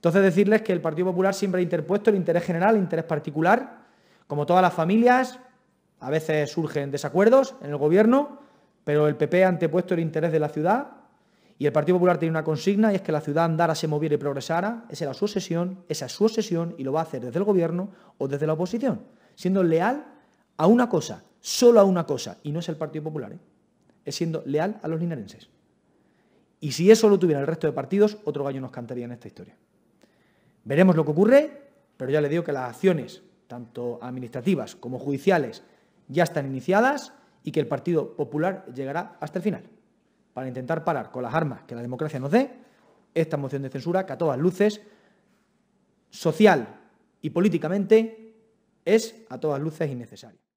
Entonces decirles que el Partido Popular siempre ha interpuesto el interés general, el interés particular. Como todas las familias, a veces surgen desacuerdos en el gobierno, pero el PP ha antepuesto el interés de la ciudad y el Partido Popular tiene una consigna y es que la ciudad andara, se moviera y progresara. Esa era su obsesión, esa es su obsesión y lo va a hacer desde el gobierno o desde la oposición, siendo leal a una cosa, solo a una cosa, y no es el Partido Popular, ¿eh? es siendo leal a los linarenses. Y si eso lo tuviera el resto de partidos, otro gallo nos cantaría en esta historia. Veremos lo que ocurre, pero ya le digo que las acciones, tanto administrativas como judiciales, ya están iniciadas y que el Partido Popular llegará hasta el final para intentar parar con las armas que la democracia nos dé esta moción de censura que a todas luces, social y políticamente, es a todas luces innecesaria.